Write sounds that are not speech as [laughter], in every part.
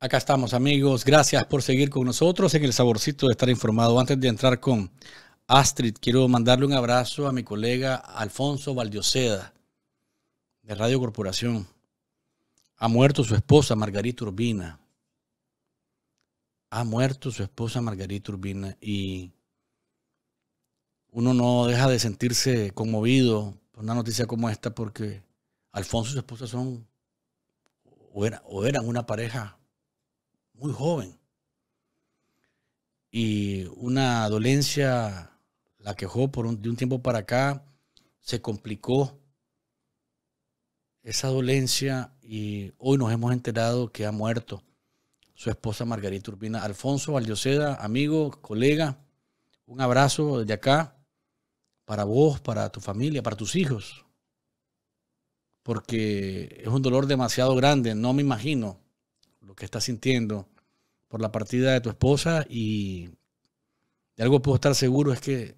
Acá estamos amigos, gracias por seguir con nosotros en el saborcito de estar informado. Antes de entrar con Astrid, quiero mandarle un abrazo a mi colega Alfonso Valdioseda de Radio Corporación. Ha muerto su esposa Margarita Urbina. Ha muerto su esposa Margarita Urbina y uno no deja de sentirse conmovido por una noticia como esta porque Alfonso y su esposa son o, eran una pareja muy joven. Y una dolencia la quejó por un, de un tiempo para acá, se complicó esa dolencia y hoy nos hemos enterado que ha muerto su esposa Margarita Urbina. Alfonso valdioceda amigo, colega, un abrazo desde acá para vos, para tu familia, para tus hijos. Porque es un dolor demasiado grande, no me imagino lo que estás sintiendo por la partida de tu esposa y de algo puedo estar seguro es que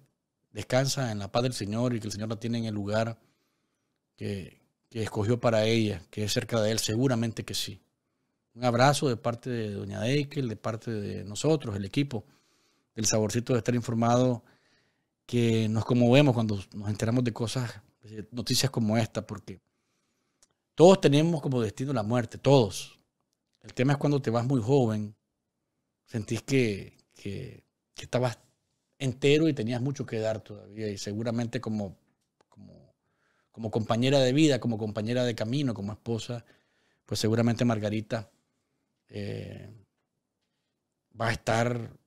descansa en la paz del Señor y que el Señor la tiene en el lugar que, escogió para ella, que es cerca de Él, seguramente que sí. Un abrazo de parte de Doña Eikel, de parte de nosotros, el equipo, el saborcito de estar informado que nos conmovemos cuando nos enteramos de cosas, noticias como esta, porque todos tenemos como destino la muerte, todos. El tema es cuando te vas muy joven, sentís que, estabas entero y tenías mucho que dar todavía, y seguramente como, como, compañera de vida, como compañera de camino, como esposa, pues seguramente Margarita eh, va a estar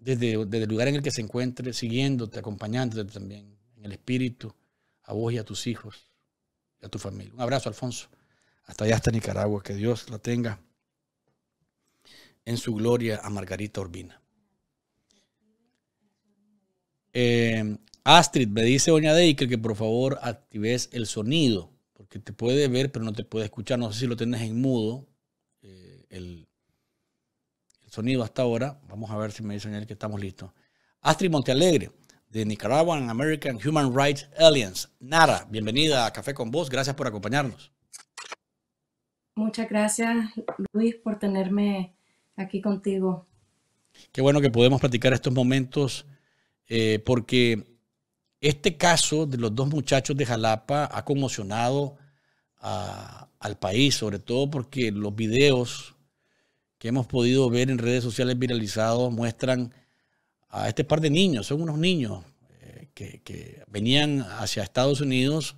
desde, el lugar en el que se encuentre, siguiéndote, acompañándote también en el espíritu, a vos y a tus hijos, y a tu familia. Un abrazo, Alfonso. Hasta allá, hasta Nicaragua. Que Dios la tenga en su gloria a Margarita Urbina. Eh, Astrid, me dice Doña Deiker que por favor actives el sonido, porque te puede ver, pero no te puede escuchar. No sé si lo tienes en mudo, eh, el, sonido hasta ahora. Vamos a ver si me dice él que estamos listos. Astrid Montealegre, de Nicaraguan American Human Rights Alliance. Nara, bienvenida a Café con Vos. Gracias por acompañarnos. Muchas gracias, Luis, por tenerme aquí contigo. Qué bueno que podemos platicar estos momentos, eh, porque este caso de los dos muchachos de Jalapa ha conmocionado al país, sobre todo porque los videos que hemos podido ver en redes sociales viralizados muestran a este par de niños, son unos niños eh, que, venían hacia Estados Unidos,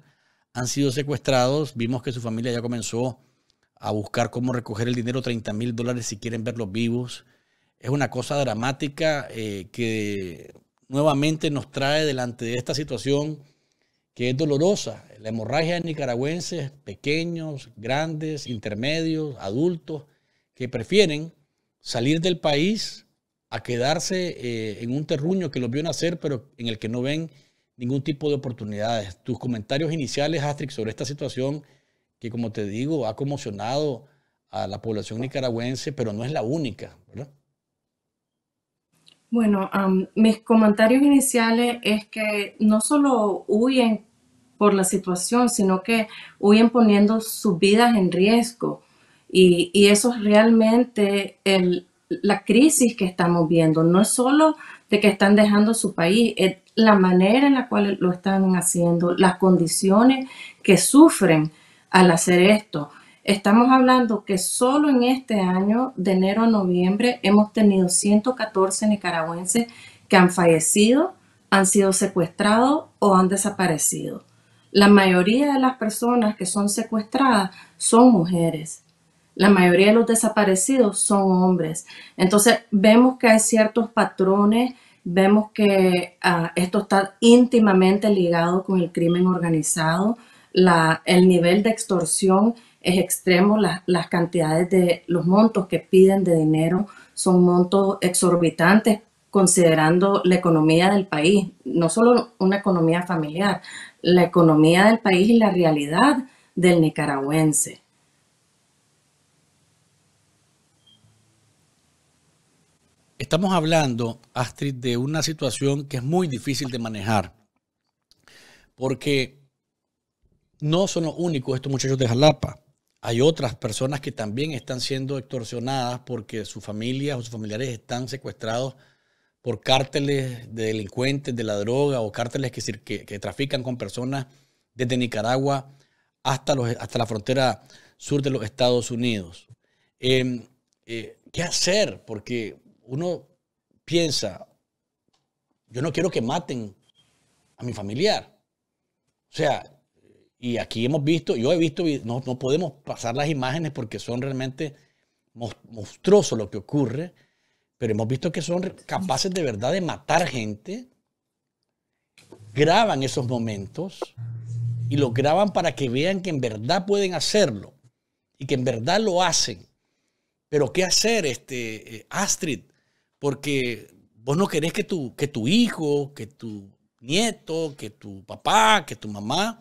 han sido secuestrados, vimos que su familia ya comenzó a buscar cómo recoger el dinero, 30 mil dólares si quieren verlos vivos. Es una cosa dramática eh, que nuevamente nos trae delante de esta situación que es dolorosa. La hemorragia de nicaragüenses, pequeños, grandes, intermedios, adultos, que prefieren salir del país a quedarse eh, en un terruño que los vio nacer, pero en el que no ven ningún tipo de oportunidades. Tus comentarios iniciales, Astrid, sobre esta situación que, como te digo, ha conmocionado a la población nicaragüense, pero no es la única, Bueno, mis comentarios iniciales es que no solo huyen por la situación, sino que huyen poniendo sus vidas en riesgo. Y, eso es realmente la crisis que estamos viendo. No es solo de que están dejando su país, es la manera en la cual lo están haciendo, las condiciones que sufren al hacer esto. Estamos hablando que solo en este año, de enero a noviembre, hemos tenido 114 nicaragüenses que han fallecido, han sido secuestrados o han desaparecido. La mayoría de las personas que son secuestradas son mujeres. La mayoría de los desaparecidos son hombres. Entonces vemos que hay ciertos patrones, vemos que ah, esto está íntimamente ligado con el crimen organizado, el nivel de extorsión es extremo, las cantidades de los montos que piden de dinero son montos exorbitantes considerando la economía del país, no solo una economía familiar, la economía del país y la realidad del nicaragüense. estamos hablando, Astrid, de una situación que es muy difícil de manejar, porque no son los únicos estos muchachos de Jalapa. Hay otras personas que también están siendo extorsionadas porque sus familias o sus familiares están secuestrados por cárteles de delincuentes de la droga o cárteles que, trafican con personas desde Nicaragua hasta, la frontera sur de los Estados Unidos. Em, eh, ¿Qué hacer? Porque uno piensa, yo no quiero que maten a mi familiar. O sea, y aquí hemos visto, yo he visto, no, no podemos pasar las imágenes porque son realmente monstruosos lo que ocurre, pero hemos visto que son capaces de verdad de matar gente, graban esos momentos y los graban para que vean que en verdad pueden hacerlo y que en verdad lo hacen. Pero ¿qué hacer, este, eh, Astrid? porque vos no querés que tu, que tu hijo, que tu nieto, que tu papá, que tu mamá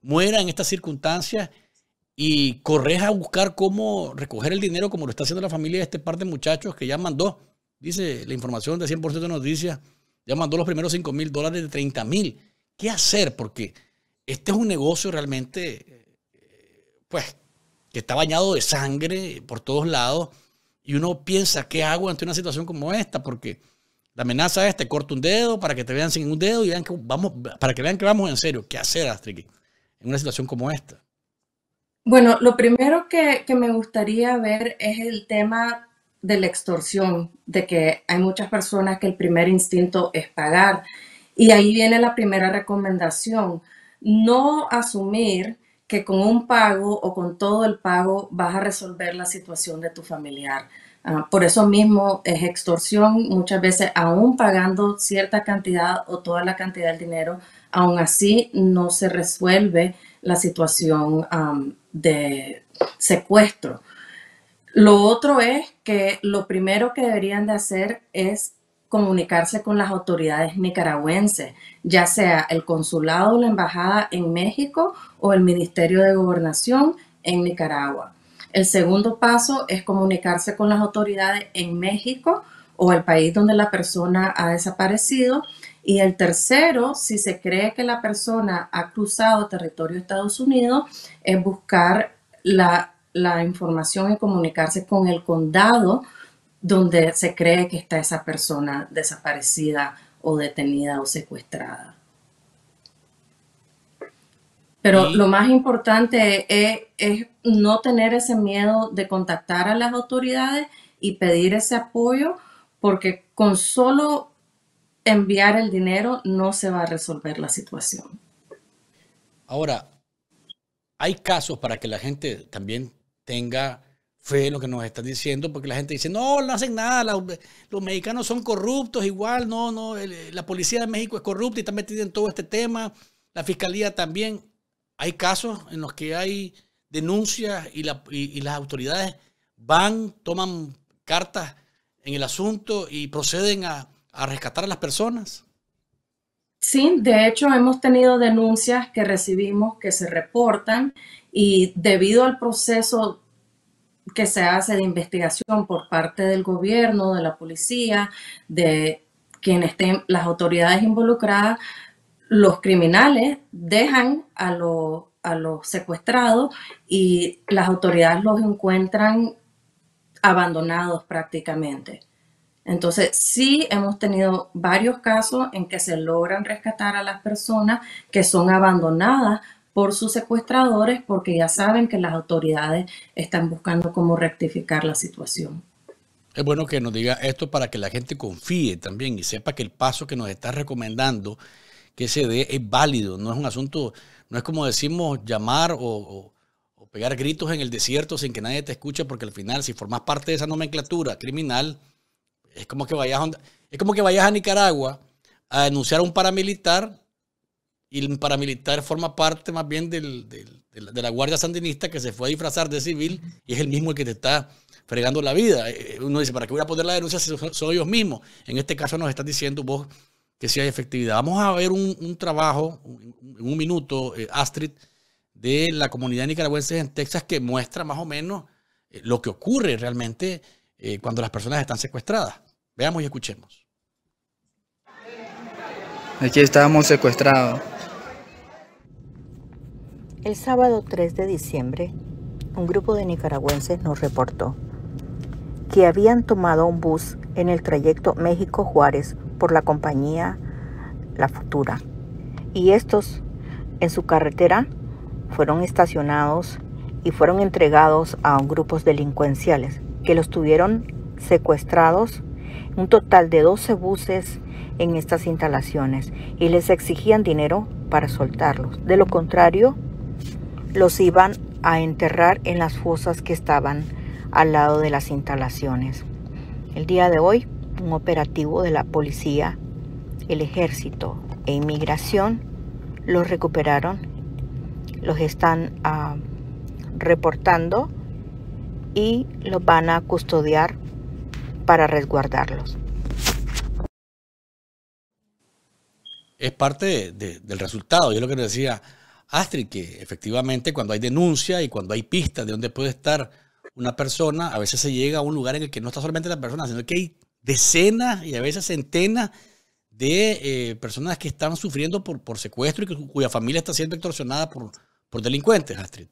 muera en estas circunstancias y corres a buscar cómo recoger el dinero como lo está haciendo la familia de este par de muchachos que ya mandó, dice la información de 100% de noticias, ya mandó los primeros 5 mil dólares de 30 mil. ¿Qué hacer? Porque este es un negocio realmente, eh, pues, que está bañado de sangre por todos lados y uno piensa, ¿qué hago ante una situación como esta? Porque la amenaza es, te corto un dedo para que te vean sin un dedo y vean que vamos, para que vean que vamos en serio. ¿Qué hacer, Astrid? en una situación como esta? Bueno, lo primero que, que me gustaría ver es el tema de la extorsión, de que hay muchas personas que el primer instinto es pagar. Y ahí viene la primera recomendación, no asumir que con un pago o con todo el pago vas a resolver la situación de tu familiar. Ah, por eso mismo es extorsión. Muchas veces, aún pagando cierta cantidad o toda la cantidad del dinero, aún así no se resuelve la situación de secuestro. Lo otro es que lo primero que deberían de hacer es comunicarse con las autoridades nicaragüenses, ya sea el consulado o la embajada en México o el Ministerio de Gobernación en Nicaragua. El segundo paso es comunicarse con las autoridades en México o el país donde la persona ha desaparecido. Y el tercero, si se cree que la persona ha cruzado territorio de Estados Unidos, es buscar la, la información y comunicarse con el condado donde se cree que está esa persona desaparecida o detenida o secuestrada. Pero lo más importante e-, es, no tener ese miedo de contactar a las autoridades y pedir ese apoyo, porque con solo enviar el dinero no se va a resolver la situación. Ahora, hay casos para que la gente también tenga fue lo que nos están diciendo, porque la gente dice, no, no hacen nada, los mexicanos son corruptos igual, no, no, eh, la policía de México es corrupta y está metida en todo este tema, la fiscalía también. Hay casos en los que hay denuncias y, las autoridades van, toman cartas en el asunto y proceden a, a rescatar a las personas. Sí, de hecho hemos tenido denuncias que recibimos que se reportan y debido al proceso que se hace de investigación por parte del gobierno, de la policía, de quienes estén las autoridades involucradas, los criminales dejan a, a los secuestrados y las autoridades los encuentran abandonados prácticamente. Entonces, sí hemos tenido varios casos en que se logran rescatar a las personas que son abandonadas por sus secuestradores porque ya saben que las autoridades están buscando cómo rectificar la situación. Es bueno que nos diga esto para que la gente confíe también y sepa que el paso que nos está recomendando que se dé es válido, no es un asunto, no es como decimos llamar o, pegar gritos en el desierto sin que nadie te escuche porque al final si formas parte de esa nomenclatura criminal es como que vayas es como que vayas a Nicaragua a denunciar a un paramilitar y el paramilitar forma parte más bien de la Guardia Sandinista que se fue a disfrazar de civil y es el mismo el que te está fregando la vida. Eh, eh, uno dice, ¿para qué voy a poner la denuncia si son, ellos mismos? En este caso nos estás diciendo vos que sí hay efectividad. Vamos a ver un, trabajo, en un, minuto, eh, Astrid, de la comunidad nicaragüense en Texas que muestra más o menos lo que ocurre realmente cuando las personas están secuestradas. Veamos y escuchemos. Aquí estábamos secuestrados. El sábado 3 de diciembre, un grupo de nicaragüenses nos reportó que habían tomado un bus en el trayecto México-Juárez por la compañía La Futura. Y estos, en su carretera, fueron estacionados y fueron entregados a grupos delincuenciales que los tuvieron secuestrados, un total de 12 buses en estas instalaciones, y les exigían dinero para soltarlos. De lo contrario, los iban a enterrar en las fosas que estaban al lado de las instalaciones. El día de hoy, un operativo de la policía, el ejército e inmigración los recuperaron, los están ah, reportando y los van a custodiar para resguardarlos. Es parte del resultado, yo lo que decía, Astrid, que efectivamente cuando hay denuncia y cuando hay pistas de dónde puede estar una persona, a veces se llega a un lugar en el que no está solamente la persona, sino que hay decenas y a veces centenas de eh, personas que están sufriendo por, por secuestro y cuya familia está siendo extorsionada por, por delincuentes, Astrid.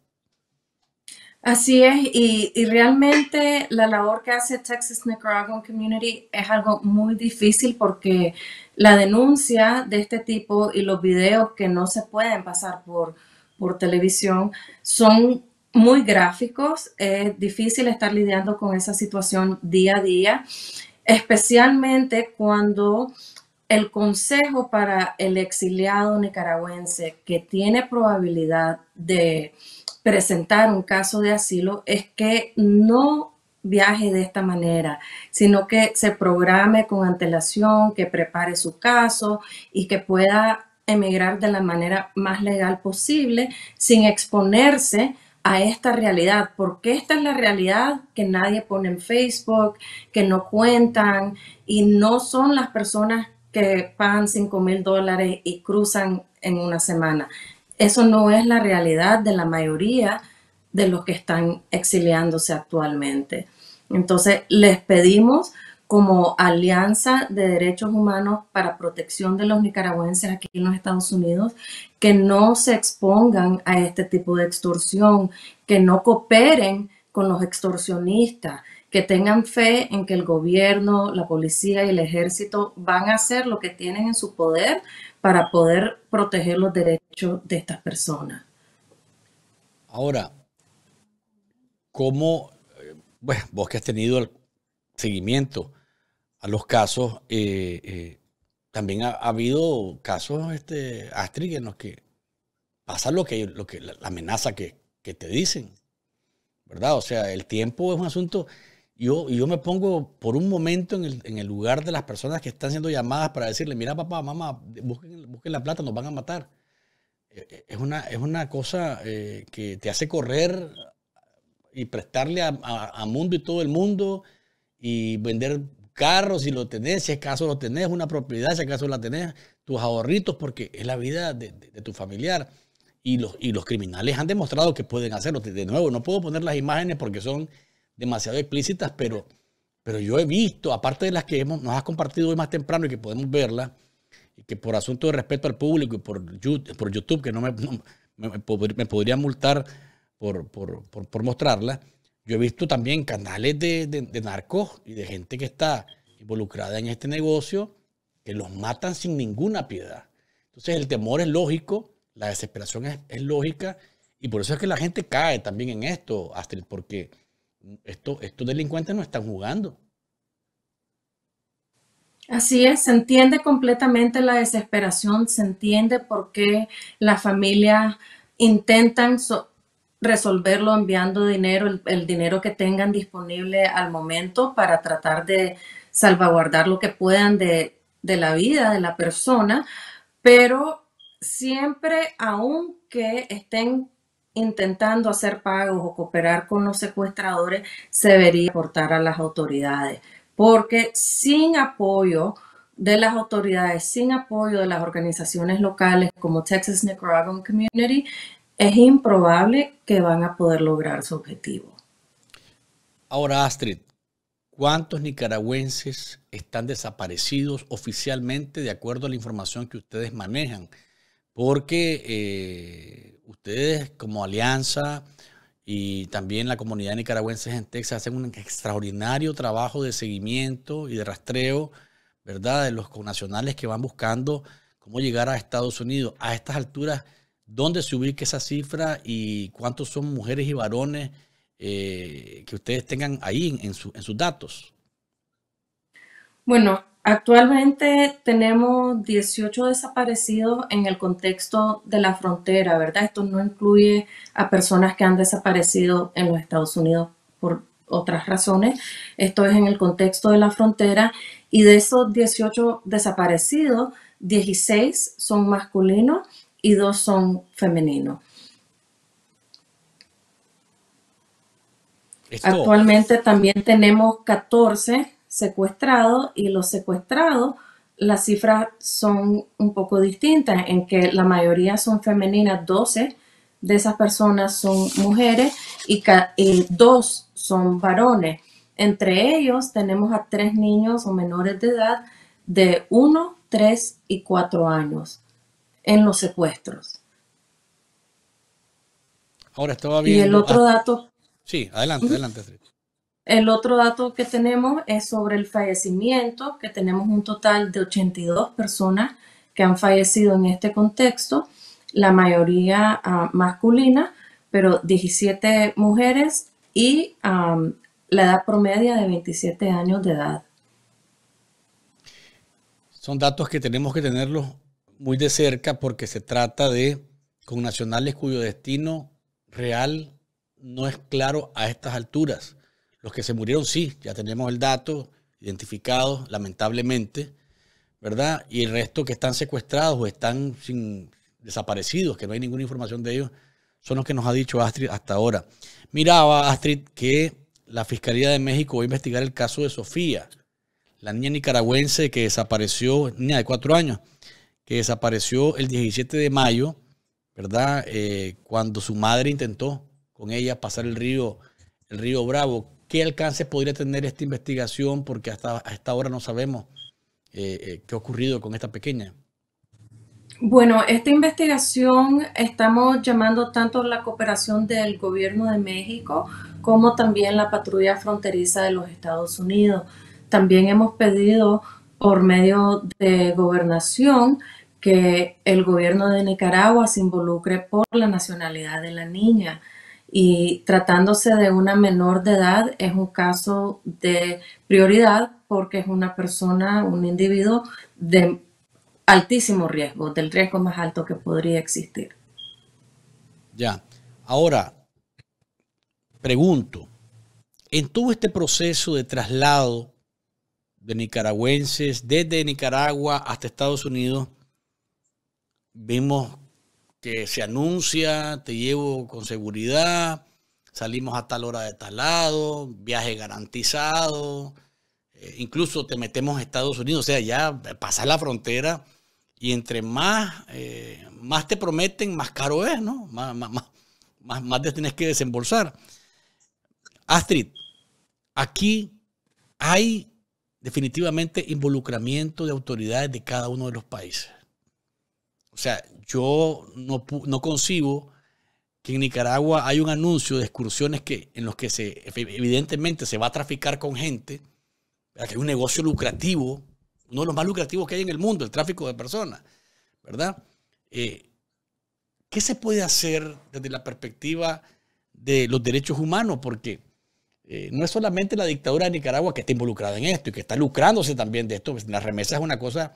Así es, y, realmente la labor que hace Texas Nicaraguan Community es algo muy difícil porque la denuncia de este tipo y los videos que no se pueden pasar por, por televisión son muy gráficos, es difícil estar lidiando con esa situación día a día, especialmente cuando el consejo para el exiliado nicaragüense que tiene probabilidad de presentar un caso de asilo es que no viaje de esta manera, sino que se programe con antelación, que prepare su caso y que pueda emigrar de la manera más legal posible sin exponerse a esta realidad, porque esta es la realidad que nadie pone en Facebook, que no cuentan y no son las personas que pagan 5 mil dólares y cruzan en una semana. Eso no es la realidad de la mayoría de los que están exiliándose actualmente. Entonces, les pedimos como Alianza de Derechos Humanos para Protección de los Nicaragüenses aquí en los Estados Unidos, que no se expongan a este tipo de extorsión, que no cooperen con los extorsionistas, que tengan fe en que el gobierno, la policía y el ejército van a hacer lo que tienen en su poder para poder proteger los derechos de estas personas. Ahora, ¿cómo, eh, bueno, vos que has tenido el seguimiento a los casos, eh, eh, también ha, habido casos, este, Astrid, en los que pasa lo que, lo que la amenaza que, te dicen, ¿verdad? O sea, el tiempo es un asunto... Yo, yo me pongo por un momento en el, lugar de las personas que están siendo llamadas para decirle, mira papá, mamá, busquen la plata, nos van a matar. Eh, eh, es una, es una cosa eh, que te hace correr y prestarle a, mundo y todo el mundo y vender carros si lo tenés, si acaso lo tenés, una propiedad si acaso la tenés, tus ahorritos, porque es la vida de, tu familiar. Y los, y los criminales han demostrado que pueden hacerlo. De nuevo, no puedo poner las imágenes porque son demasiado explícitas, pero, pero yo he visto, aparte de las que hemos, nos has compartido hoy más temprano y que podemos verlas, y que por asunto de respeto al público y por YouTube, que no me, podría multar por, mostrarla, yo he visto también canales de, narcos y de gente que está involucrada en este negocio que los matan sin ninguna piedad. Entonces el temor es lógico, la desesperación es, lógica y por eso es que la gente cae también en esto, Astrid, porque estos delincuentes no están jugando. Así es, se entiende completamente la desesperación, se entiende por qué las familias intentan resolverlo enviando dinero, el, dinero que tengan disponible al momento para tratar de salvaguardar lo que puedan de, la vida de la persona, pero siempre, aunque estén intentando hacer pagos o cooperar con los secuestradores, se debería aportar a las autoridades porque sin apoyo de las autoridades, sin apoyo de las organizaciones locales como Texas Nicaragua Community, es improbable que van a poder lograr su objetivo. Ahora, Astrid, ¿cuántos nicaragüenses están desaparecidos oficialmente de acuerdo a la información que ustedes manejan? Porque eh, ustedes como alianza, y también la comunidad nicaragüense en Texas hacen un extraordinario trabajo de seguimiento y de rastreo, ¿verdad? De los connacionales que van buscando cómo llegar a Estados Unidos. A estas alturas, ¿dónde se ubica esa cifra y cuántos son mujeres y varones eh, que ustedes tengan ahí en, en sus datos? Bueno, actualmente tenemos 18 desaparecidos en el contexto de la frontera, ¿verdad? Esto no incluye a personas que han desaparecido en los Estados Unidos por otras razones. Esto es en el contexto de la frontera y de esos 18 desaparecidos, 16 son masculinos y 2 son femeninos. Actualmente también tenemos 14 secuestrados y los secuestrados, las cifras son un poco distintas en que la mayoría son femeninas, 12 de esas personas son mujeres y, 2 dos son varones. Entre ellos tenemos a tres niños o menores de edad de 1, 3 y 4 años en los secuestros. Ahora estaba bien. Y el otro ah, dato. Sí, adelante, adelante. El otro dato que tenemos es sobre el fallecimiento, que tenemos un total de 82 personas que han fallecido en este contexto, la mayoría ah, masculina, pero 17 mujeres y la edad promedia de 27 años de edad. Son datos que tenemos que tenerlos muy de cerca porque se trata de connacionales cuyo destino real no es claro a estas alturas. Los que se murieron, sí, ya tenemos el dato identificado, lamentablemente, ¿verdad? Y el resto que están secuestrados o están sin, desaparecidos, que no hay ninguna información de ellos, son los que nos ha dicho Astrid hasta ahora. Miraba, Astrid, que la Fiscalía de México va a investigar el caso de Sofía, la niña nicaragüense que desapareció, niña de cuatro años, que desapareció el 17 de mayo, ¿verdad? Eh, cuando su madre intentó con ella pasar el río, el río Bravo, qué alcance podría tener esta investigación, porque hasta, ahora no sabemos eh, eh, qué ha ocurrido con esta pequeña. Bueno, esta investigación estamos llamando tanto la cooperación del gobierno de México como también la patrulla fronteriza de los Estados Unidos. También hemos pedido por medio de gobernación que el gobierno de Nicaragua se involucre por la nacionalidad de la niña. Y tratándose de una menor de edad es un caso de prioridad porque es una persona, un individuo de altísimo riesgo, del riesgo más alto que podría existir. Ya, ahora, pregunto, en todo este proceso de traslado de nicaragüenses desde Nicaragua hasta Estados Unidos, vimos que se anuncia, te llevo con seguridad, salimos a tal hora de tal lado viaje garantizado, eh, incluso te metemos a Estados Unidos, o sea, ya pasas la frontera y entre más, eh, más te prometen, más caro es, ¿no? Más, más, más te tienes que desembolsar. Astrid, aquí hay definitivamente involucramiento de autoridades de cada uno de los países. O sea, yo no, no concibo que en Nicaragua hay un anuncio de excursiones que, en los que se, evidentemente se va a traficar con gente, que es un negocio lucrativo, uno de los más lucrativos que hay en el mundo, el tráfico de personas, ¿verdad? Eh, ¿Qué se puede hacer desde la perspectiva de los derechos humanos? Porque eh, no es solamente la dictadura de Nicaragua que está involucrada en esto y que está lucrándose también de esto, pues, la remesa es una cosa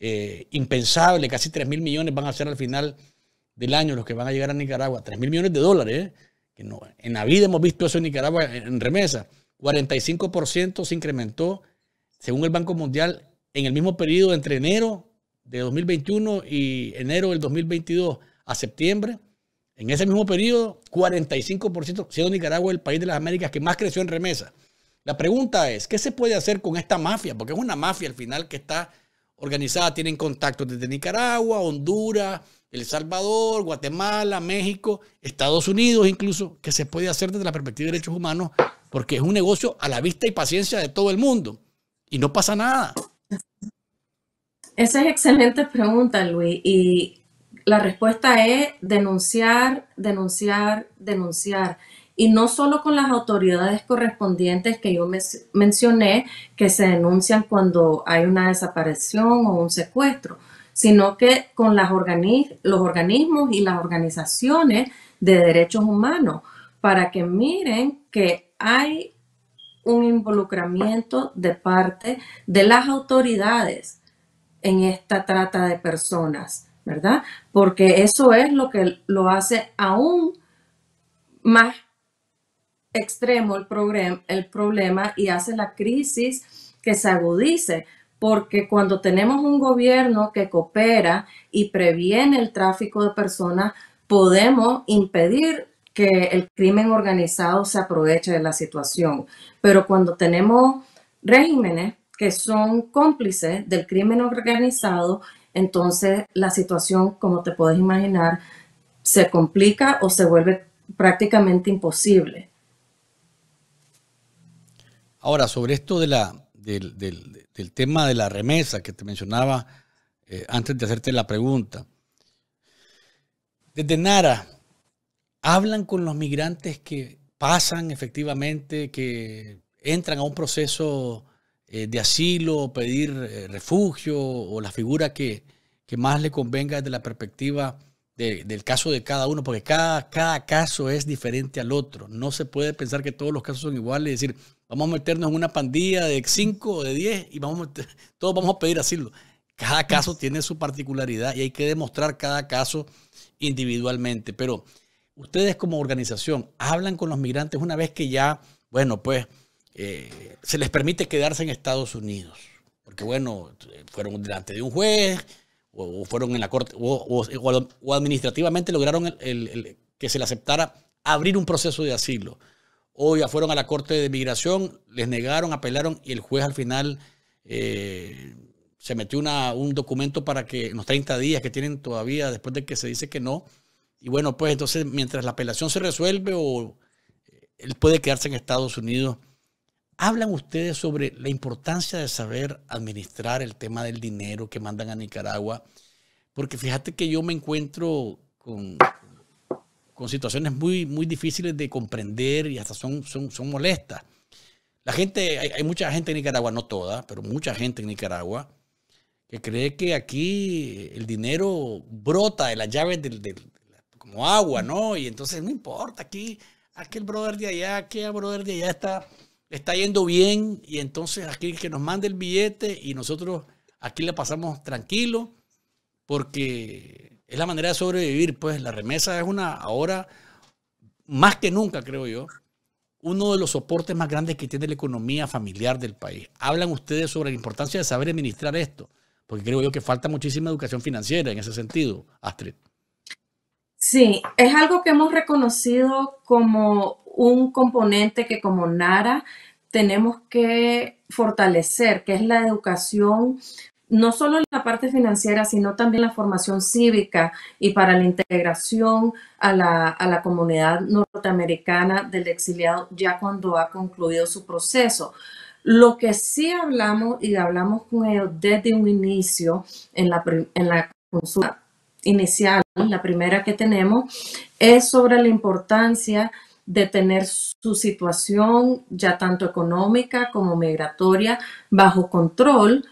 eh, impensable, casi 3 mil millones van a ser al final del año los que van a llegar a Nicaragua, 3 mil millones de dólares, eh, que no, en la vida hemos visto eso en Nicaragua en remesa, 45% se incrementó, según el Banco Mundial, en el mismo periodo entre enero de 2021 y enero del 2022 a septiembre, en ese mismo periodo, 45%, siendo Nicaragua el país de las Américas que más creció en remesa. La pregunta es, ¿qué se puede hacer con esta mafia? Porque es una mafia al final que está organizada tienen contactos desde Nicaragua, Honduras, El Salvador, Guatemala, México, Estados Unidos incluso, que se puede hacer desde la perspectiva de derechos humanos, porque es un negocio a la vista y paciencia de todo el mundo. Y no pasa nada. Esa es excelente pregunta, Luis. Y la respuesta es denunciar, denunciar, denunciar y no solo con las autoridades correspondientes que yo mencioné, que se denuncian cuando hay una desaparición o un secuestro, sino que con las los organismos y las organizaciones de derechos humanos, para que miren que hay un involucramiento de parte de las autoridades en esta trata de personas, ¿verdad? Porque eso es lo que lo hace aún más extremo el, problema y hace la crisis que se agudice, porque cuando tenemos un gobierno que coopera y previene el tráfico de personas, podemos impedir que el crimen organizado se aproveche de la situación. Pero cuando tenemos regímenes que son cómplices del crimen organizado, entonces la situación, como te puedes imaginar, se complica o se vuelve prácticamente imposible. Ahora, sobre esto del, tema de la remesa que te mencionaba eh, antes de hacerte la pregunta. Desde Nara, ¿hablan con los migrantes que pasan efectivamente, que entran a un proceso eh, de asilo, pedir eh, refugio o la figura que, más le convenga desde la perspectiva del caso de cada uno, porque cada, cada caso es diferente al otro. No se puede pensar que todos los casos son iguales y decir, Vamos a meternos en una pandilla de 5 o de 10 y vamos [laughs] todos vamos a pedir asilo. Cada caso [laughs] tiene su particularidad y hay que demostrar cada caso individualmente. Pero ustedes como organización hablan con los migrantes una vez que ya, bueno, pues eh, se les permite quedarse en Estados Unidos. Porque, bueno, eh, fueron delante de un juez o, fueron en la corte o, administrativamente lograron que se le aceptara abrir un proceso de asilo. Hoy ya fueron a la Corte de Migración, les negaron, apelaron y el juez al final eh, se metió un documento para que, los 30 días que tienen todavía después de que se dice que no. Y bueno, pues entonces mientras la apelación se resuelve o eh, él puede quedarse en Estados Unidos. ¿Hablan ustedes sobre la importancia de saber administrar el tema del dinero que mandan a Nicaragua? Porque fíjate que yo me encuentro con con situaciones muy, muy difíciles de comprender y hasta son, son, son molestas. La gente, hay, mucha gente en Nicaragua, no toda, pero mucha gente en Nicaragua que cree que aquí el dinero brota de las llaves del, del, como agua, ¿no? Y entonces no importa, aquí aquel brother de allá, aquel brother de allá está, está yendo bien y entonces aquí que nos mande el billete y nosotros aquí le pasamos tranquilo porque es la manera de sobrevivir. Pues la remesa es una, ahora, más que nunca, creo yo, uno de los soportes más grandes que tiene la economía familiar del país. Hablan ustedes sobre la importancia de saber administrar esto, porque creo yo que falta muchísima educación financiera en ese sentido, Astrid. Sí, es algo que hemos reconocido como un componente que como Nara tenemos que fortalecer, que es la educación no solo la parte financiera, sino también la formación cívica y para la integración a la, comunidad norteamericana del exiliado ya cuando ha concluido su proceso. Lo que sí hablamos y hablamos con ellos desde un inicio en la, en la consulta inicial, la primera que tenemos, es sobre la importancia de tener su situación ya tanto económica como migratoria bajo control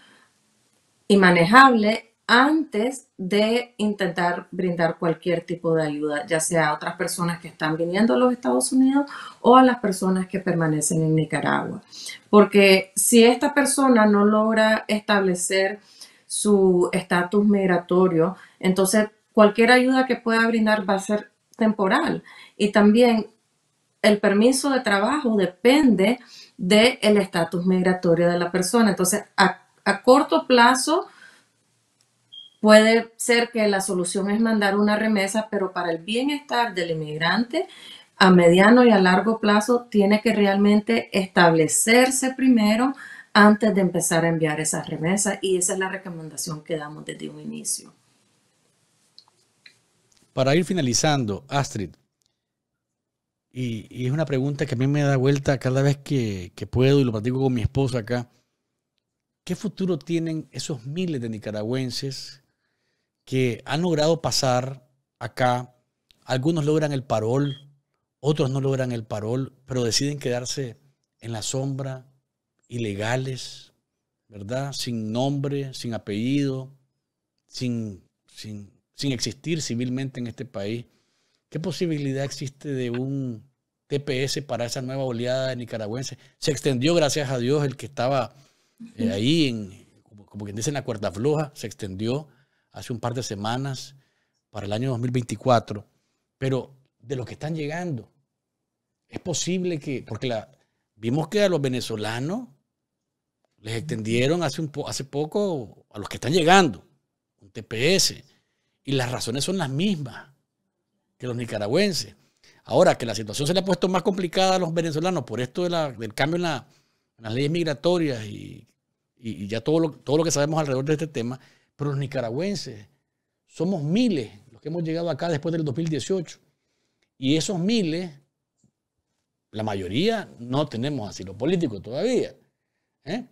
y manejable antes de intentar brindar cualquier tipo de ayuda, ya sea a otras personas que están viniendo a los Estados Unidos o a las personas que permanecen en Nicaragua. Porque si esta persona no logra establecer su estatus migratorio, entonces cualquier ayuda que pueda brindar va a ser temporal. Y también el permiso de trabajo depende del estatus migratorio de la persona. Entonces, a corto plazo puede ser que la solución es mandar una remesa, pero para el bienestar del inmigrante a mediano y a largo plazo tiene que realmente establecerse primero antes de empezar a enviar esa remesa y esa es la recomendación que damos desde un inicio. Para ir finalizando, Astrid, y, es una pregunta que a mí me da vuelta cada vez que, que puedo y lo platico con mi esposa acá, ¿Qué futuro tienen esos miles de nicaragüenses que han logrado pasar acá? Algunos logran el parol, otros no logran el parol, pero deciden quedarse en la sombra, ilegales, ¿verdad? Sin nombre, sin apellido, sin, sin, sin existir civilmente en este país. ¿Qué posibilidad existe de un TPS para esa nueva oleada de nicaragüenses? Se extendió, gracias a Dios, el que estaba eh, ahí, en, como, quien dice, en la cuerda floja, se extendió hace un par de semanas para el año 2024. Pero de los que están llegando, es posible que, porque vimos que a los venezolanos les extendieron hace, un hace poco a los que están llegando, un TPS, y las razones son las mismas que los nicaragüenses. Ahora que la situación se le ha puesto más complicada a los venezolanos por esto del cambio en la, las leyes migratorias y, ya todo lo, todo lo que sabemos alrededor de este tema, pero los nicaragüenses somos miles los que hemos llegado acá después del 2018. Y esos miles, la mayoría no tenemos asilo político todavía. ¿eh?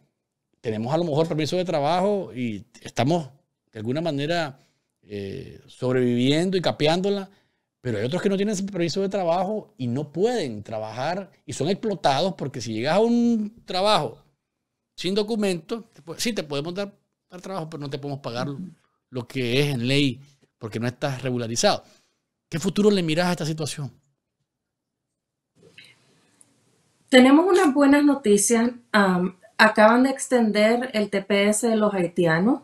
Tenemos a lo mejor permiso de trabajo y estamos de alguna manera eh, sobreviviendo y capeándola pero hay otros que no tienen permiso de trabajo y no pueden trabajar y son explotados porque si llegas a un trabajo sin documento, sí te podemos dar, trabajo, pero no te podemos pagar lo que es en ley porque no estás regularizado. ¿Qué futuro le miras a esta situación? Tenemos unas buenas noticias. acaban de extender el TPS de los haitianos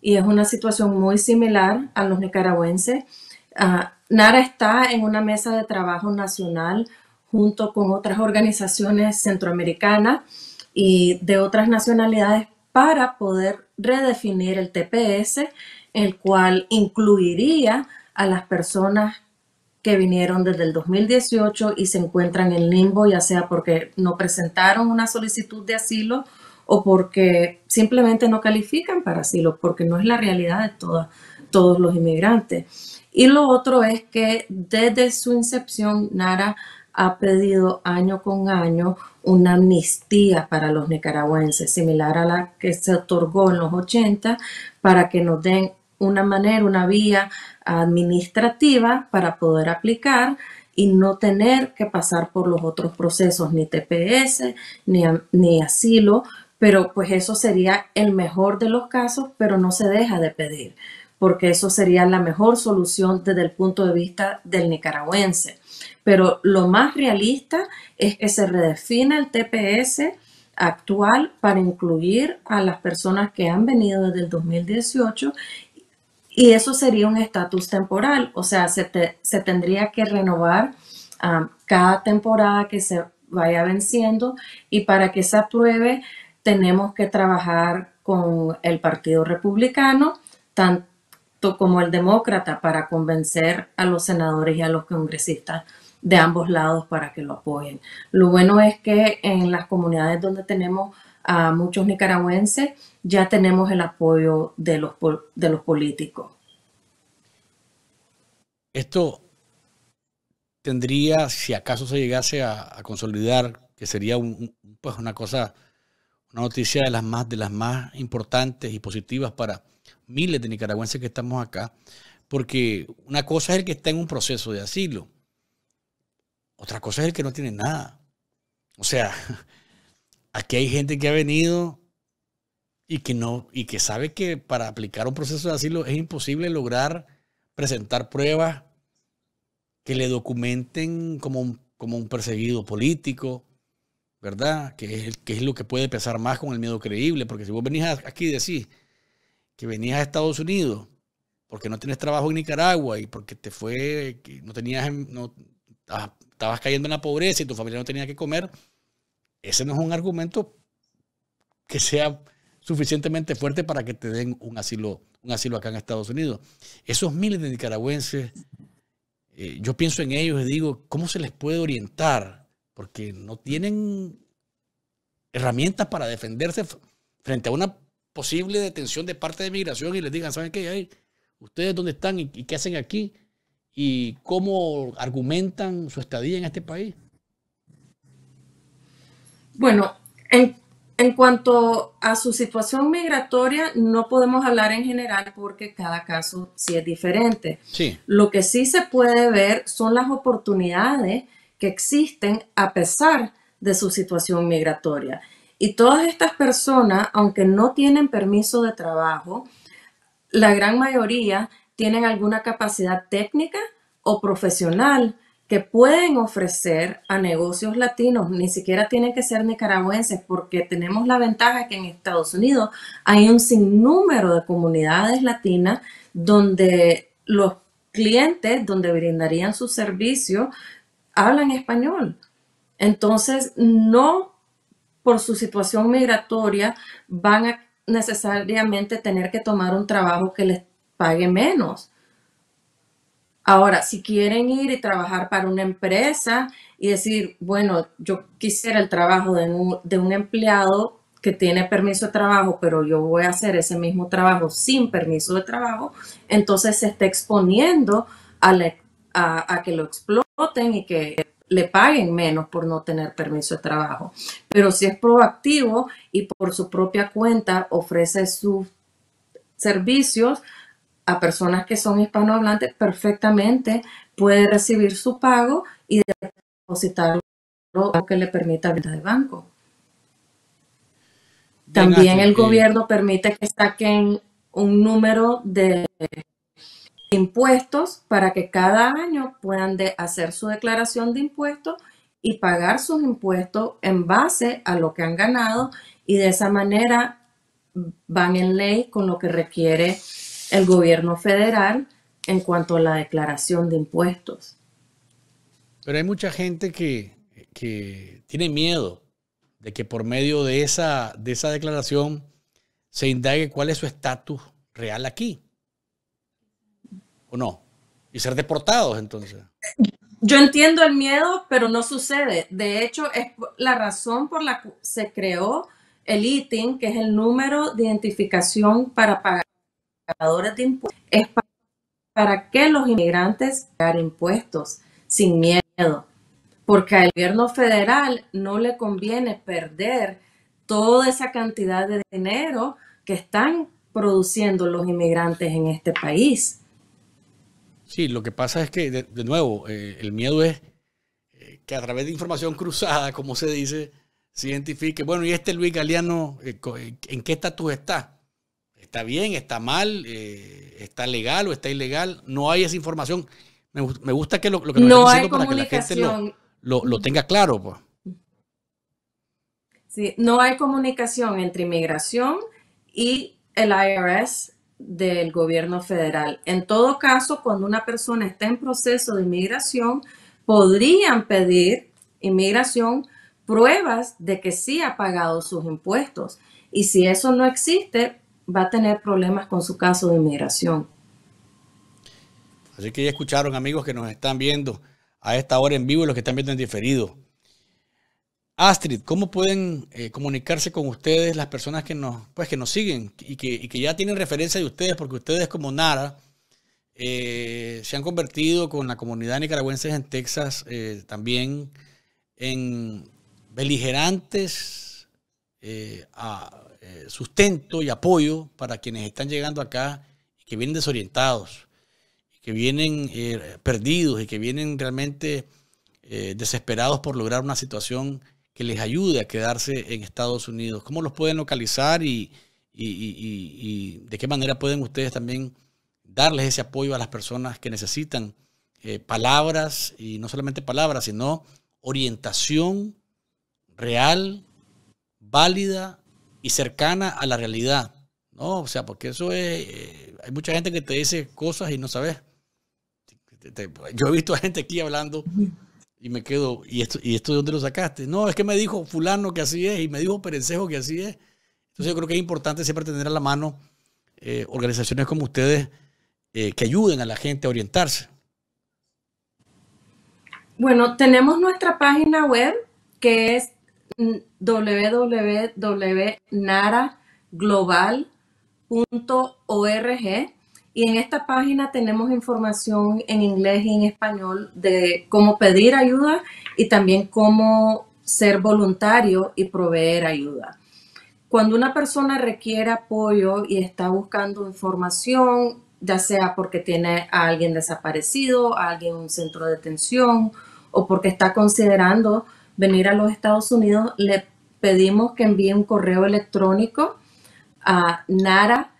y es una situación muy similar a los nicaragüenses. Ah, Nara está en una mesa de trabajo nacional junto con otras organizaciones centroamericanas y de otras nacionalidades para poder redefinir el TPS, el cual incluiría a las personas que vinieron desde el 2018 y se encuentran en limbo, ya sea porque no presentaron una solicitud de asilo o porque simplemente no califican para asilo, porque no es la realidad de todos los inmigrantes. Y lo otro es que desde su incepción, Nara ha pedido año con año una amnistía para los nicaragüenses, similar a la que se otorgó en los 80, para que nos den una manera, una vía administrativa para poder aplicar y no tener que pasar por los otros procesos, ni TPS, ni, ni asilo, pero pues eso sería el mejor de los casos, pero no se deja de pedir porque eso sería la mejor solución desde el punto de vista del nicaragüense. Pero lo más realista es que se redefina el TPS actual para incluir a las personas que han venido desde el 2018 y eso sería un estatus temporal, o sea, se, tendría que renovar um, cada temporada que se vaya venciendo y para que se apruebe tenemos que trabajar con el Partido Republicano, tanto como el demócrata para convencer a los senadores y a los congresistas de ambos lados para que lo apoyen. Lo bueno es que en las comunidades donde tenemos a muchos nicaragüenses ya tenemos el apoyo de los, de los políticos. Esto tendría, si acaso se llegase a, consolidar, que sería un, pues una cosa, una noticia de las más, de las más importantes y positivas para, miles de nicaragüenses que estamos acá, porque una cosa es el que está en un proceso de asilo, otra cosa es el que no tiene nada. O sea, [laughs] aquí hay gente que ha venido y que no y que sabe que para aplicar un proceso de asilo es imposible lograr presentar pruebas que le documenten como un, como un perseguido político, ¿verdad? Que es, que es lo que puede pesar más con el miedo creíble, porque si vos venís aquí y decís, que venías a Estados Unidos porque no tienes trabajo en Nicaragua y porque te fue, no tenías, no, ah, estabas cayendo en la pobreza y tu familia no tenía que comer, ese no es un argumento que sea suficientemente fuerte para que te den un asilo, un asilo acá en Estados Unidos. Esos miles de nicaragüenses, eh, yo pienso en ellos y digo, ¿cómo se les puede orientar? Porque no tienen herramientas para defenderse frente a una posible detención de parte de migración y les digan, ¿saben qué? ¿Ustedes dónde están y, qué hacen aquí? ¿Y cómo argumentan su estadía en este país? Bueno, en, en cuanto a su situación migratoria, no podemos hablar en general porque cada caso sí es diferente. Sí. Lo que sí se puede ver son las oportunidades que existen a pesar de su situación migratoria. Y todas estas personas, aunque no tienen permiso de trabajo, la gran mayoría tienen alguna capacidad técnica o profesional que pueden ofrecer a negocios latinos, ni siquiera tienen que ser nicaragüenses, porque tenemos la ventaja que en Estados Unidos hay un sinnúmero de comunidades latinas donde los clientes, donde brindarían su servicio, hablan español. Entonces, no por su situación migratoria van a necesariamente tener que tomar un trabajo que les pague menos. Ahora, si quieren ir y trabajar para una empresa y decir, bueno, yo quisiera el trabajo de un, empleado que tiene permiso de trabajo, pero yo voy a hacer ese mismo trabajo sin permiso de trabajo, entonces se está exponiendo a que lo exploten y que le paguen menos por no tener permiso de trabajo. Pero si es proactivo y por su propia cuenta ofrece sus servicios a personas que son hispanohablantes, perfectamente puede recibir su pago y depositarlo que le permita vida de banco. También el eh, gobierno permite que saquen un número de impuestos para que cada año puedan hacer su declaración de impuestos y pagar sus impuestos en base a lo que han ganado y de esa manera van en ley con lo que requiere el gobierno federal en cuanto a la declaración de impuestos. Pero hay mucha gente que, que tiene miedo de que por medio de esa, de esa declaración se indague cuál es su estatus real aquí. ¿O no? Y ser deportados entonces. Yo entiendo el miedo, pero no sucede. De hecho, es la razón por la que se creó el ITIN, que es el número de identificación para pagadores de impuestos, es para que los inmigrantes paguen impuestos sin miedo, porque al gobierno federal no le conviene perder toda esa cantidad de dinero que están produciendo los inmigrantes en este país. Sí, lo que pasa es que, de, nuevo, eh, el miedo es eh, que a través de información [laughs] cruzada, como se dice, se identifique, bueno, ¿y este Luis Galeano eh, en qué estatus está? ¿Está bien? ¿Está mal? ¿Está legal o está ilegal? No hay esa información. Me, gusta que lo, que nos no hay para que la gente lo, lo, lo tenga claro. Pues. Sí, no hay comunicación entre inmigración y el IRS del gobierno federal. En todo caso, cuando una persona está en proceso de inmigración, podrían pedir inmigración pruebas de que sí ha pagado sus impuestos. Y si eso no existe, va a tener problemas con su caso de inmigración. Así que ya escucharon amigos que nos están viendo a esta hora en vivo y los que están viendo en diferido. Astrid, ¿cómo pueden eh, comunicarse con ustedes las personas que nos, pues, que nos siguen y que, ya tienen referencia de ustedes? Porque ustedes como Nara eh, se han convertido con la comunidad nicaragüense en Texas eh, también en beligerantes a, sustento y apoyo para quienes están llegando acá y que vienen desorientados, que vienen perdidos y que vienen realmente desesperados por lograr una situación que les ayude a quedarse en Estados Unidos? ¿Cómo los pueden localizar y, de qué manera pueden ustedes también darles ese apoyo a las personas que necesitan eh, palabras y no solamente palabras, sino orientación real, válida y cercana a la realidad? ¿no? O sea, porque eso es. Eh, hay mucha gente que te dice cosas y no sabes. Yo he visto a gente aquí hablando y me quedo, ¿y esto, ¿y esto de dónde lo sacaste? No, es que me dijo fulano que así es y me dijo Perencejo que así es. Entonces yo creo que es importante siempre tener a la mano eh, organizaciones como ustedes eh, que ayuden a la gente a orientarse. Bueno, tenemos nuestra página web que es mm, www.naraglobal.org y en esta página tenemos información en inglés y en español de cómo pedir ayuda y también cómo ser voluntario y proveer ayuda. Cuando una persona requiere apoyo y está buscando información, ya sea porque tiene a alguien desaparecido, a alguien en un centro de detención o porque está considerando venir a los Estados Unidos, le pedimos que envíe un correo electrónico a nara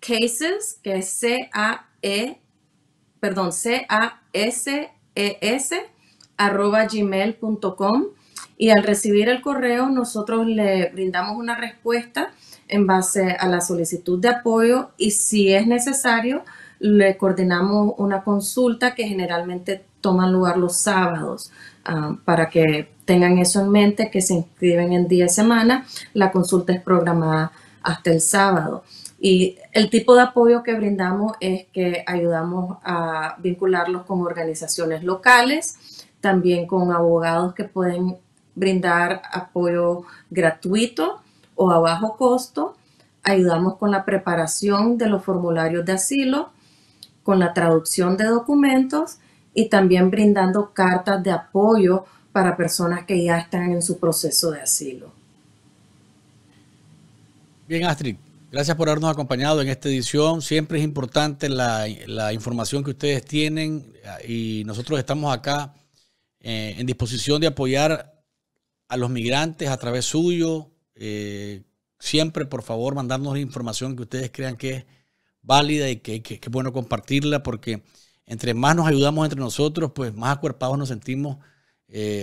cases, que es C-A-E, perdón, s e s arroba gmail.com. Y al recibir el correo, nosotros le brindamos una respuesta en base a la solicitud de apoyo y si es necesario, le coordinamos una consulta que generalmente toma lugar los sábados ah, para que tengan eso en mente, que se inscriben en día de semana, La consulta es programada hasta el sábado. Y el tipo de apoyo que brindamos es que ayudamos a vincularlos con organizaciones locales, también con abogados que pueden brindar apoyo gratuito o a bajo costo. Ayudamos con la preparación de los formularios de asilo, con la traducción de documentos y también brindando cartas de apoyo para personas que ya están en su proceso de asilo. Bien, Astrid, Gracias por habernos acompañado en esta edición. Siempre es importante la, información que ustedes tienen eh, y nosotros estamos acá eh, en disposición de apoyar a los migrantes a través suyo. Eh, siempre, por favor, mandarnos la información que ustedes crean que es válida y que, es bueno compartirla porque entre más nos ayudamos entre nosotros, pues más acuerpados nos sentimos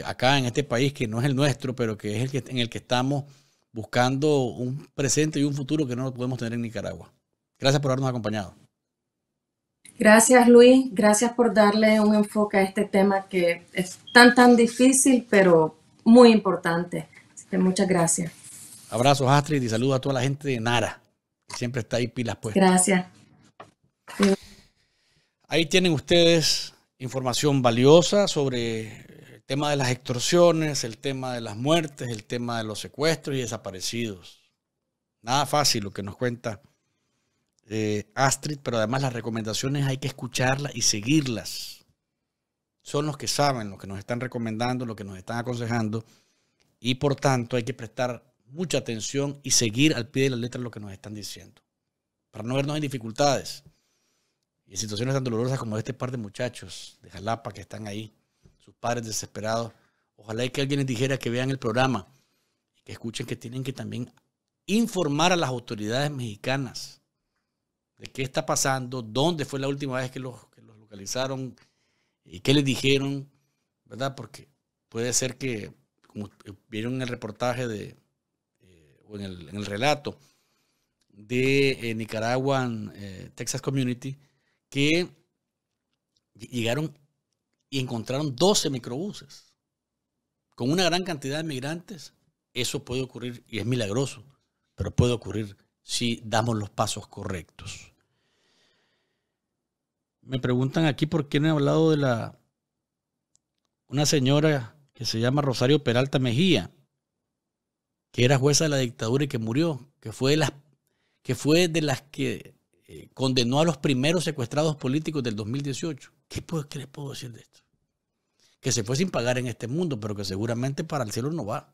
acá en este país que no es el nuestro, pero que es el que, en el que estamos buscando un presente y un futuro que no podemos tener en Nicaragua. Gracias por habernos acompañado. Gracias Luis, gracias por darle un enfoque a este tema que es tan tan difícil, pero muy importante. muchas gracias. Abrazos Astrid y saludos a toda la gente de Nara, que siempre está ahí pilas puestas. Gracias. Ahí tienen ustedes información valiosa sobre tema de las extorsiones, el tema de las muertes, el tema de los secuestros y desaparecidos. Nada fácil lo que nos cuenta eh, Astrid, pero además las recomendaciones hay que escucharlas y seguirlas. Son los que saben, los que nos están recomendando, los que nos están aconsejando y por tanto hay que prestar mucha atención y seguir al pie de la letra lo que nos están diciendo para no vernos en dificultades y en situaciones tan dolorosas como este par de muchachos de Jalapa que están ahí sus padres desesperados. Ojalá y que alguien les dijera que vean el programa y que escuchen que tienen que también informar a las autoridades mexicanas de qué está pasando, dónde fue la última vez que los, localizaron y qué les dijeron, ¿verdad? Porque puede ser que, como vieron en el reportaje de, eh, o en el, relato de eh, Nicaragua, en eh, Texas Community, que llegaron y encontraron 12 microbuses. Con una gran cantidad de migrantes, eso puede ocurrir y es milagroso, pero puede ocurrir si damos los pasos correctos. Me preguntan aquí por qué he hablado de la una señora que se llama Rosario Peralta Mejía, que era jueza de la dictadura y que murió, que fue de las que fue de las que eh, condenó a los primeros secuestrados políticos del 2018. ¿Qué, puedo, les puedo decir de esto? Que se fue sin pagar en este mundo, pero que seguramente para el cielo no va.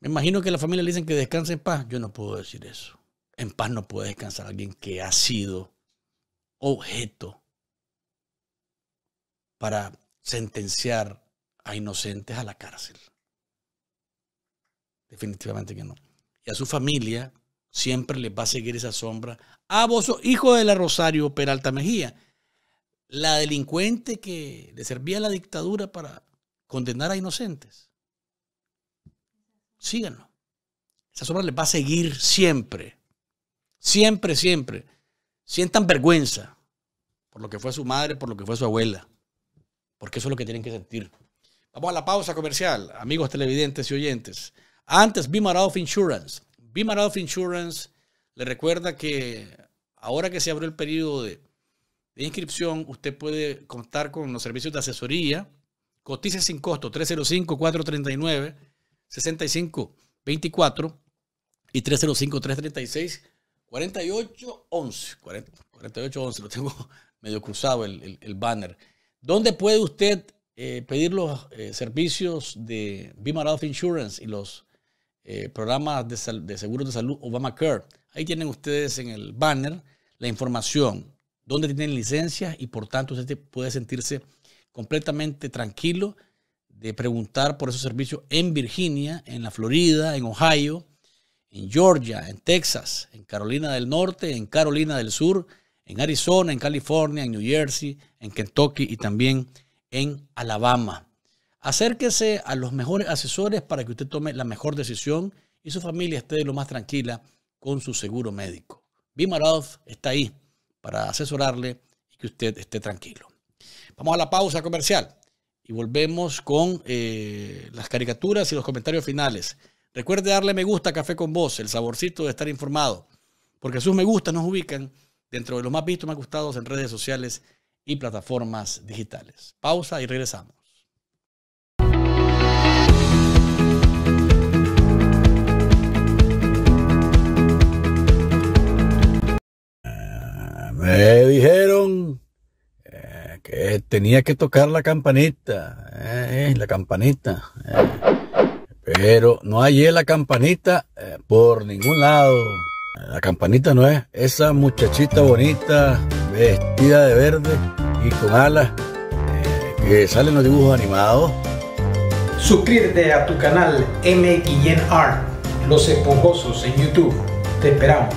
Me imagino que la familia le dicen que descanse en paz. Yo no puedo decir eso. En paz no puede descansar alguien que ha sido objeto para sentenciar a inocentes a la cárcel. Definitivamente que no. Y a su familia siempre les va a seguir esa sombra. a ah, vos hijo de la Rosario Peralta Mejía, la delincuente que le servía a la dictadura para condenar a inocentes. Síganlo. Esa sombra les va a seguir siempre. Siempre, siempre. Sientan vergüenza por lo que fue su madre, por lo que fue su abuela. Porque eso es lo que tienen que sentir. Vamos a la pausa comercial, amigos televidentes y oyentes. Antes, Be of Insurance Biman Insurance le recuerda que ahora que se abrió el periodo de, inscripción, usted puede contar con los servicios de asesoría. Cotice sin costo 305-439-6524 y 305-336-4811. 4811, lo tengo medio cruzado el, banner. ¿Dónde puede usted eh, pedir los eh, servicios de b Insurance y los eh, programas de, de seguros de salud Obamacare. Ahí tienen ustedes en el banner la información, donde tienen licencias y por tanto usted puede sentirse completamente tranquilo de preguntar por esos servicios en Virginia, en la Florida, en Ohio, en Georgia, en Texas, en Carolina del Norte, en Carolina del Sur, en Arizona, en California, en New Jersey, en Kentucky y también en Alabama. Acérquese a los mejores asesores para que usted tome la mejor decisión y su familia esté lo más tranquila con su seguro médico. Bimarov está ahí para asesorarle y que usted esté tranquilo. Vamos a la pausa comercial y volvemos con eh, las caricaturas y los comentarios finales. Recuerde darle me gusta a Café con Voz, el saborcito de estar informado, porque sus me gusta nos ubican dentro de los más vistos, más gustados en redes sociales y plataformas digitales. Pausa y regresamos. Me dijeron eh, que tenía que tocar la campanita, eh, la campanita. Eh. pero no hallé la campanita por ningún lado. La campanita no es esa muchachita bonita, vestida de verde y con alas, que salen los dibujos animados. Suscríbete a tu canal M Art, Los Esponjosos en YouTube. Te esperamos.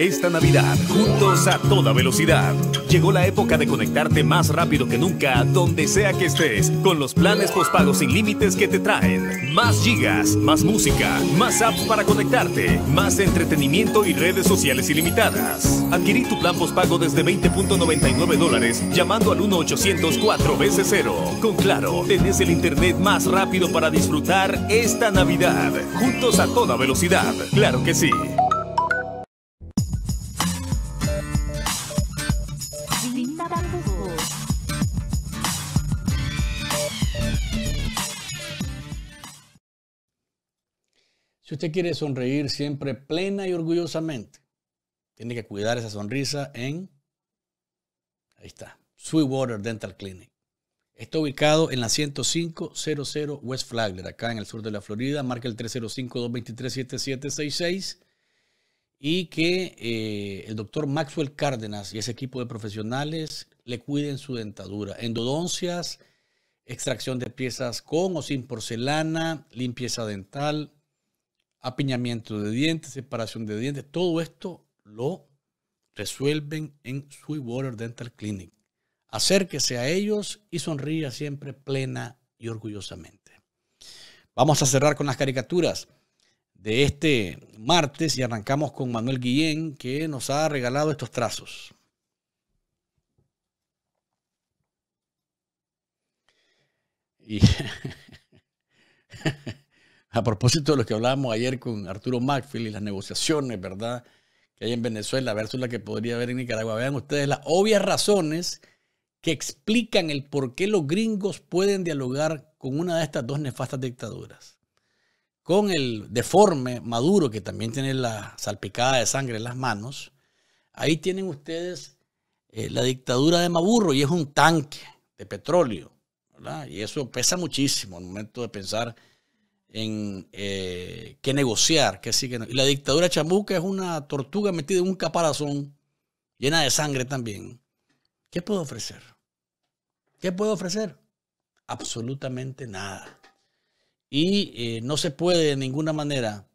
Esta Navidad, juntos a toda velocidad. Llegó la época de conectarte más rápido que nunca, donde sea que estés, con los planes postpagos sin límites que te traen. Más gigas, más música, más apps para conectarte, más entretenimiento y redes sociales ilimitadas. Adquirí tu plan postpago desde 20.99 dólares llamando al 1-800-4 veces 0. Con Claro, tenés el internet más rápido para disfrutar esta Navidad. Juntos a toda velocidad. Claro que sí. usted quiere sonreír siempre plena y orgullosamente, tiene que cuidar esa sonrisa en, ahí está, Sweetwater Dental Clinic. Está ubicado en la 10500 West Flagler, acá en el sur de la Florida. Marca el 305-223-7766. Y que eh, el doctor Maxwell Cárdenas y ese equipo de profesionales le cuiden su dentadura. Endodoncias, extracción de piezas con o sin porcelana, limpieza dental, apiñamiento de dientes, separación de dientes, todo esto lo resuelven en Sweetwater Dental Clinic. Acérquese a ellos y sonría siempre plena y orgullosamente. Vamos a cerrar con las caricaturas de este martes y arrancamos con Manuel Guillén que nos ha regalado estos trazos. [laughs] [laughs] a propósito de lo que hablábamos ayer con Arturo Macfield y las negociaciones, ¿verdad? Que hay en Venezuela versus la que podría haber en Nicaragua. Vean ustedes las obvias razones que explican el por qué los gringos pueden dialogar con una de estas dos nefastas dictaduras. Con el deforme Maduro, que también tiene la salpicada de sangre en las manos, ahí tienen ustedes eh, la dictadura de Maduro y es un tanque de petróleo. ¿verdad? Y eso pesa muchísimo el momento de pensar en eh, qué negociar, que Y la dictadura chamuca es una tortuga metida en un caparazón, llena de sangre también. ¿Qué puedo ofrecer? ¿Qué puedo ofrecer? Absolutamente nada. Y eh, no se puede de ninguna manera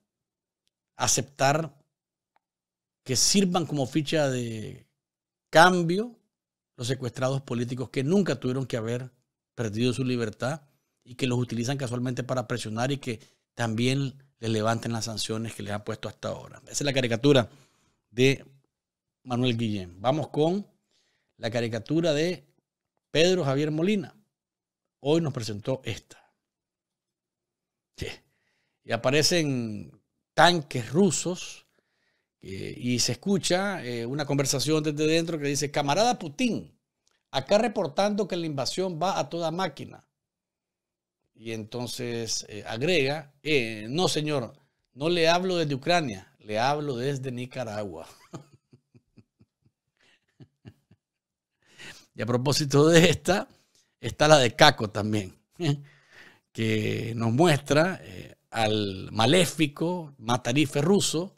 aceptar que sirvan como ficha de cambio los secuestrados políticos que nunca tuvieron que haber perdido su libertad y que los utilizan casualmente para presionar y que también les levanten las sanciones que les ha puesto hasta ahora. Esa es la caricatura de Manuel Guillén. Vamos con la caricatura de Pedro Javier Molina. Hoy nos presentó esta. Y aparecen tanques rusos eh, y se escucha eh, una conversación desde dentro que dice, camarada Putin, acá reportando que la invasión va a toda máquina. Y entonces eh, agrega, eh, no señor, no le hablo desde Ucrania, le hablo desde Nicaragua. [laughs] y a propósito de esta, está la de Caco también, [laughs] que nos muestra eh, al maléfico matarife ruso,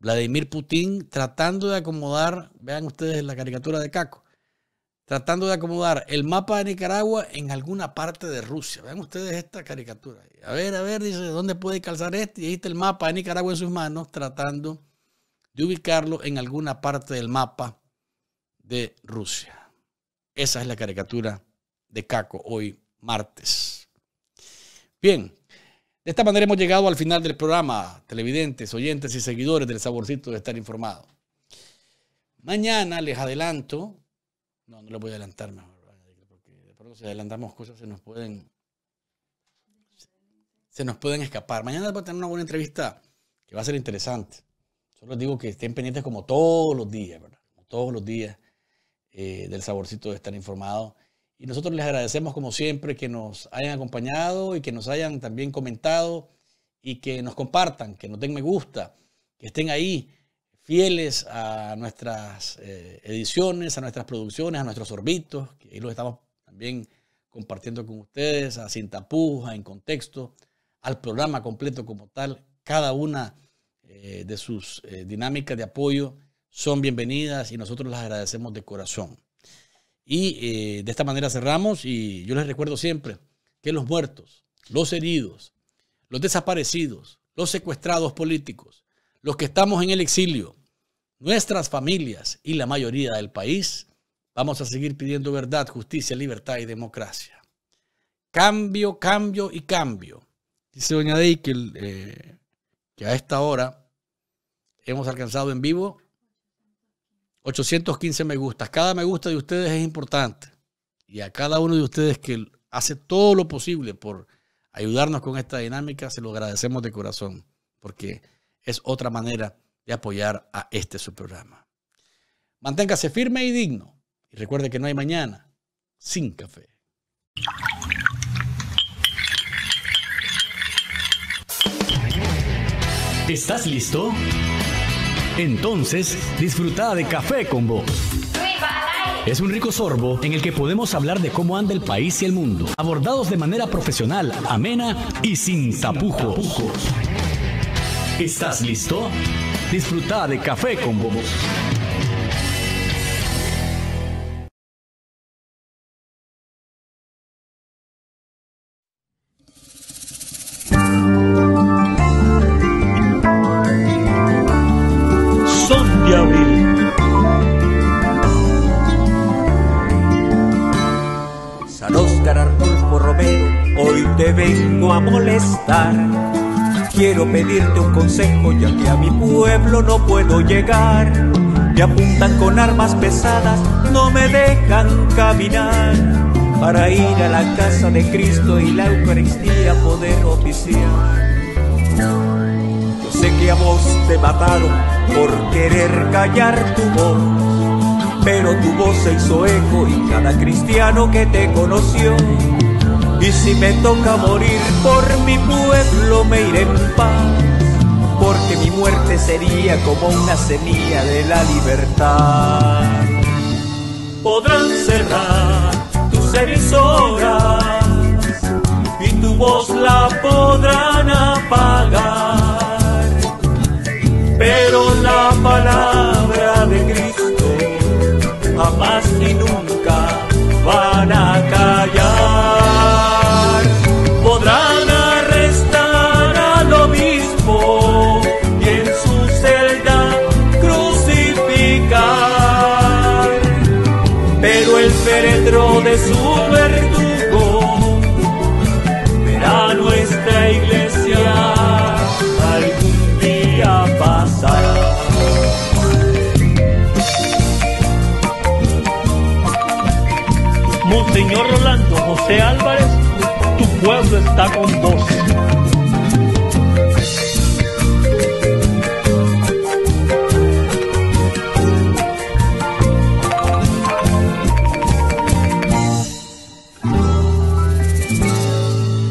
Vladimir Putin, tratando de acomodar, vean ustedes la caricatura de Caco, tratando de acomodar el mapa de Nicaragua en alguna parte de Rusia. Vean ustedes esta caricatura. A ver, a ver, dice, ¿dónde puede calzar este? Y ahí está el mapa de Nicaragua en sus manos, tratando de ubicarlo en alguna parte del mapa de Rusia. Esa es la caricatura de Caco hoy, martes. Bien, de esta manera hemos llegado al final del programa, televidentes, oyentes y seguidores del saborcito de estar informado. Mañana les adelanto no, no lo voy a adelantar mejor, porque de pronto si adelantamos cosas se nos pueden se nos pueden escapar. Mañana voy a tener una buena entrevista que va a ser interesante. Solo les digo que estén pendientes como todos los días, ¿verdad? todos los días eh, del saborcito de estar informado. Y nosotros les agradecemos como siempre que nos hayan acompañado y que nos hayan también comentado y que nos compartan, que nos den me gusta, que estén ahí fieles a nuestras eh, ediciones, a nuestras producciones, a nuestros orbitos, que ahí los estamos también compartiendo con ustedes, a Sin En Contexto, al programa completo como tal. Cada una eh, de sus eh, dinámicas de apoyo son bienvenidas y nosotros las agradecemos de corazón. Y de esta manera cerramos y yo les recuerdo siempre que los muertos, los heridos, los desaparecidos, los secuestrados políticos, los que estamos en el exilio, nuestras familias y la mayoría del país, vamos a seguir pidiendo verdad, justicia, libertad y democracia. Cambio, cambio y cambio. Dice doña Dey eh, que, a esta hora hemos alcanzado en vivo 815 me gustas. Cada me gusta de ustedes es importante. Y a cada uno de ustedes que hace todo lo posible por ayudarnos con esta dinámica, se lo agradecemos de corazón. Porque es otra manera de apoyar a este su programa. Manténgase firme y digno. Y recuerde que no hay mañana sin café. ¿Estás listo? Entonces, disfruta de café con vos. Es un rico sorbo en el que podemos hablar de cómo anda el país y el mundo, abordados de manera profesional, amena y sin tapujos. ¿Estás listo? Disfruta de Café con Bobos. Son de abril. Oscar Romero, hoy te vengo a molestar Quiero pedirte un consejo ya que a mi pueblo no puedo llegar. Me apuntan con armas pesadas, no me dejan caminar para ir a la casa de Cristo y la Eucaristía poder oficiar. Yo sé que a vos te mataron por querer callar tu voz, pero tu voz se hizo eco y cada cristiano que te conoció y si me toca morir por mi pueblo me iré en paz, porque mi muerte sería como una semilla de la libertad. Podrán cerrar tus emisoras y tu voz la podrán apagar, pero la palabra de Cristo jamás y nunca van a callar. José Álvarez, tu pueblo está con vos.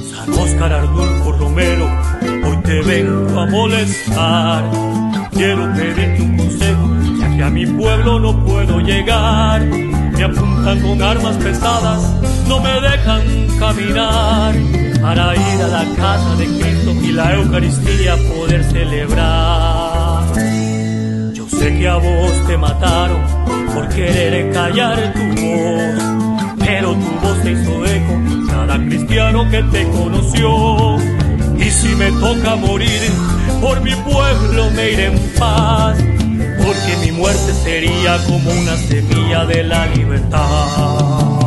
San Oscar Arnulfo Romero, hoy te vengo a molestar. Quiero pedirte un consejo, ya que a mi pueblo no puedo llegar. Me apuntan con armas pesadas no me dejan caminar para ir a la casa de Cristo y la Eucaristía poder celebrar. Yo sé que a vos te mataron por querer callar tu voz, pero tu voz te hizo eco cada cristiano que te conoció. Y si me toca morir, por mi pueblo me iré en paz, porque mi muerte sería como una semilla de la libertad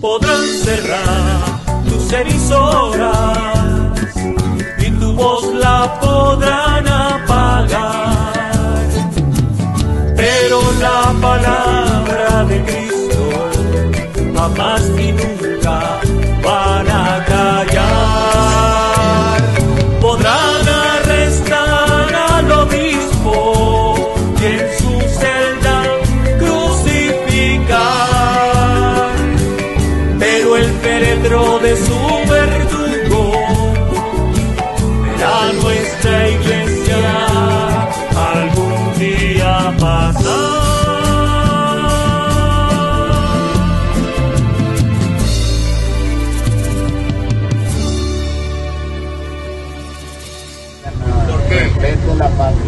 podrán cerrar tus emisoras y tu voz la podrán apagar. Pero la palabra de Cristo jamás ni nunca dapat